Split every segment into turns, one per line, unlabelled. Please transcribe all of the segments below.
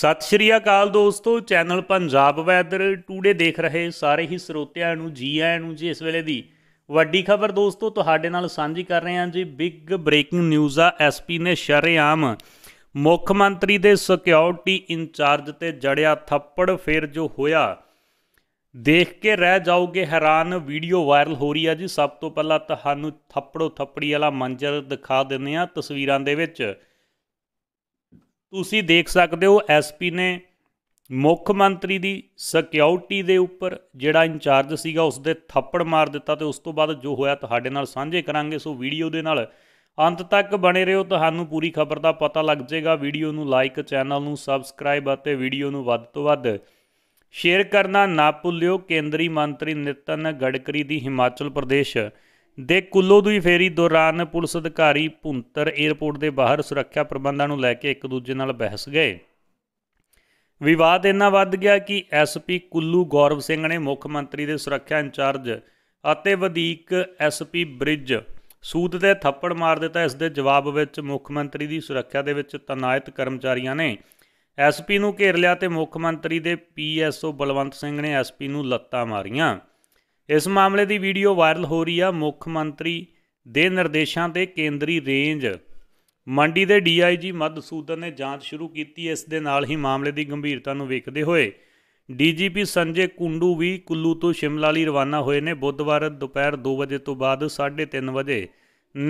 ਸਤਿ ਸ਼੍ਰੀ ਅਕਾਲ ਦੋਸਤੋ channel Punjab weather today ਦੇਖ ਰਹੇ ਸਾਰੇ ਹੀ ਸਰੋਤਿਆਂ ਨੂੰ ਜੀ ਆਇਆਂ ਨੂੰ ਜੀ ਇਸ ਵੇਲੇ ਦੀ ਵੱਡੀ ਖਬਰ ਦੋਸਤੋ ਤੁਹਾਡੇ ਨਾਲ ਸਾਂਝੀ ਕਰ ਰਹੇ ਹਾਂ ਜੀ ਬਿਗ ਬ੍ਰੇਕਿੰਗ ਨਿਊਜ਼ ਆ ਐਸਪੀ ਨੇ ਸ਼ਰੇਆਮ ਮੁੱਖ ਮੰਤਰੀ ਦੇ ਸਿਕਿਉਰਿਟੀ ਇੰਚਾਰਜ ਤੇ ਜੜਿਆ ਥੱਪੜ ਫਿਰ ਜੋ ਹੋਇਆ ਦੇਖ ਕੇ ਰਹਿ ਜਾਓਗੇ ਹੈਰਾਨ ਵੀਡੀਓ ਵਾਇਰਲ ਹੋ ਰਹੀ ਆ ਜੀ ਸਭ ਤੋਂ ਪਹਿਲਾਂ ਤੁਹਾਨੂੰ ਥੱਪੜੋ ਥੱਪੜੀ ਵਾਲਾ ਮੰਜ਼ਰ ਦਿਖਾ ਦਿੰਦੇ ਆ ਤਸਵੀਰਾਂ ਦੇ ਵਿੱਚ ਤੁਸੀਂ ਦੇਖ ਸਕਦੇ ਹੋ ਐਸਪੀ ਨੇ ਮੁੱਖ ਮੰਤਰੀ ਦੀ ਸਿਕਿਉਰਿਟੀ ਦੇ ਉੱਪਰ ਜਿਹੜਾ ਇੰਚਾਰਜ ਸੀਗਾ ਉਸ ਦੇ ਥੱਪੜ ਮਾਰ ਦਿੱਤਾ ਤੇ ਉਸ ਤੋਂ ਬਾਅਦ ਜੋ ਹੋਇਆ ਤੁਹਾਡੇ ਨਾਲ ਸਾਂਝੇ ਕਰਾਂਗੇ ਸੋ ਵੀਡੀਓ ਦੇ ਨਾਲ ਅੰਤ ਤੱਕ ਬਣੇ ਰਹੋ ਤੁਹਾਨੂੰ ਪੂਰੀ ਖਬਰ ਦਾ ਪਤਾ ਲੱਗ ਜਾਏਗਾ ਵੀਡੀਓ ਨੂੰ ਲਾਈਕ ਚੈਨਲ ਨੂੰ ਸਬਸਕ੍ਰਾਈਬ ਅਤੇ ਵੀਡੀਓ ਨੂੰ ਵੱਧ ਤੋਂ ਵੱਧ ਸ਼ੇਅਰ ਕਰਨਾ ਨਾ ਭੁੱਲਿਓ ਕੇਂਦਰੀ ਮੰਤਰੀ ਨਿਤਨ ਗੜਕਰੀ ਦੀ ਹਿਮਾਚਲ ਪ੍ਰਦੇਸ਼ ਦੇ ਕੁੱਲੋ ਦੀ ਫੇਰੀ ਦੌਰਾਨ ਪੁਲਿਸ ਅਧਿਕਾਰੀ ਭੁੰਤਰ 에ਅਰਪੋਰਟ ਦੇ ਬਾਹਰ ਸੁਰੱਖਿਆ ਪ੍ਰਬੰਧਾਂ ਨੂੰ ਲੈ ਕੇ ਇੱਕ ਦੂਜੇ ਨਾਲ ਬਹਿਸ ਗਏ ਵਿਵਾਦ ਇੰਨਾ ਵੱਧ ਗਿਆ ਕਿ ਐਸਪੀ ਕੁੱਲੂ ਗੌਰਵ ਸਿੰਘ ਨੇ ਮੁੱਖ ਮੰਤਰੀ ਦੇ ਸੁਰੱਖਿਆ ਇੰਚਾਰਜ ਅਤੇ ਵਧੀਕ ਐਸਪੀ ਬ੍ਰਿਜ ਸੂਦ ਤੇ ਥੱਪੜ ਮਾਰ ਦਿੱਤਾ ਇਸ ਦੇ ਜਵਾਬ ਵਿੱਚ ਮੁੱਖ ਮੰਤਰੀ ਦੀ ਸੁਰੱਖਿਆ ਦੇ ਵਿੱਚ ਤਨਾਇਤ ਕਰਮਚਾਰੀਆਂ ਨੇ ਐਸਪੀ ਨੂੰ ਘੇਰ ਲਿਆ ਤੇ ਮੁੱਖ ਮੰਤਰੀ ਦੇ ਪੀਐਸਓ ਬਲਵੰਤ ਸਿੰਘ ਨੇ ਐਸਪੀ ਨੂੰ ਲੱਤਾਂ ਮਾਰੀਆਂ ਇਸ ਮਾਮਲੇ ਦੀ ਵੀਡੀਓ ਵਾਇਰਲ ਹੋ ਰਹੀ ਆ ਮੁੱਖ ਮੰਤਰੀ ਦੇ ਨਿਰਦੇਸ਼ਾਂ ਤੇ ਕੇਂਦਰੀ ਰੇਂਜ ਮੰਡੀ ਦੇ ਡੀਆਈਜੀ ਮਦਸੂਦਨ ਨੇ ਜਾਂਚ ਸ਼ੁਰੂ ਕੀਤੀ ਇਸ ਦੇ ਨਾਲ ਹੀ ਮਾਮਲੇ ਦੀ ਗੰਭੀਰਤਾ ਨੂੰ ਵੇਖਦੇ ਹੋਏ ਡੀਜੀਪੀ ਸੰਜੇ ਕੁੰਡੂ ਵੀ ਕੁੱਲੂ ਤੋਂ ਸ਼ਿਮਲਾ ਲਈ ਰਵਾਨਾ ਹੋਏ ਨੇ ਬੁੱਧਵਾਰ ਦੁਪਹਿਰ 2 ਵਜੇ ਤੋਂ ਬਾਅਦ 3:30 ਵਜੇ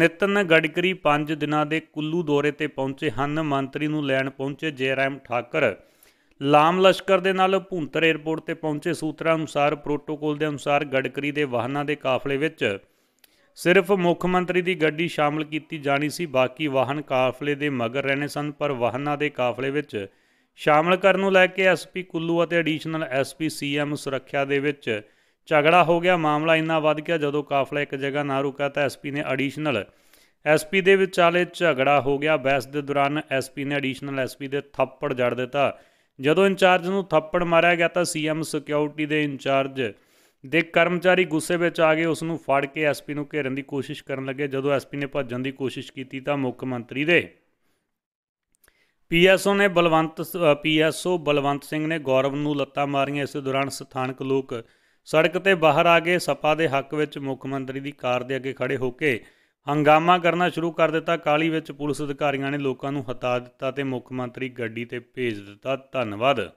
ਨਿਤਨ ਗੜਕਰੀ 5 ਦਿਨਾਂ ਦੇ ਕੁੱਲੂ ਦੌਰੇ ਤੇ ਪਹੁੰਚੇ ਹਨ ਮੰਤਰੀ ਨੂੰ ਲੈਣ ਪਹੁੰਚੇ ਜੇਰਾਮ ਠਾਕਰ ਲਾਮ ਲਸ਼ਕਰ ਦੇ ਨਾਲ ਭੁੰਤਰ 에ਰਪੋਰਟ ਤੇ ਪਹੁੰਚੇ ਸੂਤਰਾਂ ਅਨੁਸਾਰ ਪ੍ਰੋਟੋਕੋਲ ਦੇ ਅਨੁਸਾਰ ਗੜਕਰੀ ਦੇ ਵਾਹਨਾਂ ਦੇ ਕਾਫਲੇ ਵਿੱਚ ਸਿਰਫ ਮੁੱਖ ਮੰਤਰੀ ਦੀ ਗੱਡੀ ਸ਼ਾਮਲ ਕੀਤੀ ਜਾਣੀ ਸੀ ਬਾਕੀ ਵਾਹਨ ਕਾਫਲੇ ਦੇ ਮਗਰ ਰਹਿਣੇ ਸਨ ਪਰ ਵਾਹਨਾਂ ਦੇ ਕਾਫਲੇ ਵਿੱਚ ਸ਼ਾਮਲ ਕਰਨ ਨੂੰ ਲੈ ਕੇ ਐਸਪੀ ਕੁੱਲੂ ਅਤੇ ਐਡੀਸ਼ਨਲ ਐਸਪੀ ਸੀਐਮ ਸੁਰੱਖਿਆ ਦੇ ਵਿੱਚ ਝਗੜਾ ਹੋ ਗਿਆ ਮਾਮਲਾ ਇੰਨਾ ਵੱਧ ਗਿਆ ਜਦੋਂ ਕਾਫਲਾ ਇੱਕ ਜਗ੍ਹਾ ਨਾ ਰੁਕਾ ਤਾਂ ਐਸਪੀ ਨੇ ਐਡੀਸ਼ਨਲ ਐਸਪੀ ਦੇ ਵਿਚਾਲੇ ਝਗੜਾ ਹੋ ਗਿਆ ਬੈਸ ਦੇ ਦੌਰਾਨ ਐਸਪੀ ਨੇ ਐਡੀਸ਼ਨਲ ਐਸਪੀ ਦੇ ਥੱਪੜ ਜੜ ਦਿੱਤਾ ਜਦੋਂ ਇੰਚਾਰਜ ਨੂੰ ਥੱਪੜ ਮਾਰਿਆ ਗਿਆ ਤਾਂ ਸੀਐਮ ਸਿਕਿਉਰਿਟੀ ਦੇ ਇੰਚਾਰਜ ਦੇ ਕਰਮਚਾਰੀ ਗੁੱਸੇ ਵਿੱਚ ਆ ਗਏ ਉਸ ਨੂੰ ਫੜ ਕੇ ਐਸਪੀ ਨੂੰ ਘੇਰਨ ਦੀ ਕੋਸ਼ਿਸ਼ ਕਰਨ ਲੱਗੇ ਜਦੋਂ ਐਸਪੀ ਨੇ ਭੱਜਣ ਦੀ ਕੋਸ਼ਿਸ਼ ਕੀਤੀ ਤਾਂ ਮੁੱਖ ਮੰਤਰੀ ਦੇ ਪੀਐਸਓ ਨੇ ਬਲਵੰਤ ਪੀਐਸਓ ਬਲਵੰਤ ਸਿੰਘ ਨੇ ਗੌਰਵ ਨੂੰ ਲੱਤਾਂ ਮਾਰੀਆਂ ਇਸੇ ਦੌਰਾਨ ਸਥਾਨਕ ਲੋਕ ਸੜਕ ਤੇ ਬਾਹਰ ਆ ਗਏ ਸਪਾ ਦੇ ਹੱਕ ਵਿੱਚ ਮੁੱਖ ਮੰਤਰੀ ਦੀ ਕਾਰ ਦੇ ਅੱਗੇ ਖੜੇ ਹੋ ਕੇ ਹੰਗਾਮਾ ਕਰਨਾ ਸ਼ੁਰੂ ਕਰ ਦਿੱਤਾ ਕਾਲੀ ਵਿੱਚ ਪੁਲਿਸ ਅਧਿਕਾਰੀਆਂ ਨੇ ਲੋਕਾਂ ਨੂੰ ਹਟਾ ਦਿੱਤਾ ਤੇ ਮੁੱਖ ਮੰਤਰੀ ਗੱਡੀ ਤੇ ਭੇਜ ਦਿੱਤਾ ਧੰਨਵਾਦ